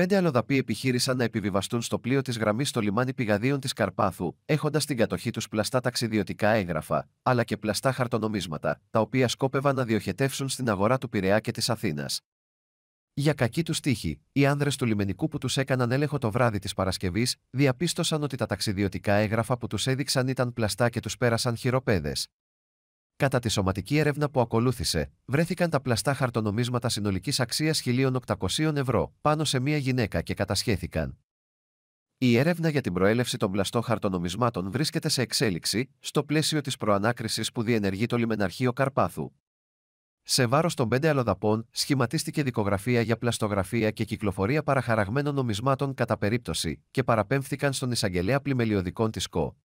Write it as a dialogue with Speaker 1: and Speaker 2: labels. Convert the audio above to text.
Speaker 1: Πέντε αλλοδαποί επιχείρησαν να επιβιβαστούν στο πλοίο της γραμμής στο λιμάνι πηγαδίων της Καρπάθου, έχοντας στην κατοχή τους πλαστά ταξιδιωτικά έγγραφα, αλλά και πλαστά χαρτονομίσματα, τα οποία σκόπευαν να διοχετεύσουν στην αγορά του Πειραιά και της Αθήνας. Για κακή τους τύχη, οι άνδρες του λιμενικού που τους έκαναν έλεγχο το βράδυ της Παρασκευής, διαπίστωσαν ότι τα ταξιδιωτικά έγγραφα που τους έδειξαν ήταν πλαστά και τους πέρασαν χειροπέδες. Κατά τη σωματική έρευνα που ακολούθησε, βρέθηκαν τα πλαστά χαρτονομίσματα συνολικής αξίας 1.800 ευρώ πάνω σε μία γυναίκα και κατασχέθηκαν. Η έρευνα για την προέλευση των πλαστών χαρτονομισμάτων βρίσκεται σε εξέλιξη, στο πλαίσιο της προανάκρισης που διενεργεί το λιμεναρχείο Καρπάθου. Σε βάρος των πέντε αλλοδαπών, σχηματίστηκε δικογραφία για πλαστογραφία και κυκλοφορία παραχαραγμένων νομισμάτων κατά περίπτωση και παραπέμφθηκαν στον εισαγγελέα πλημελιωδικών της ΚΟ.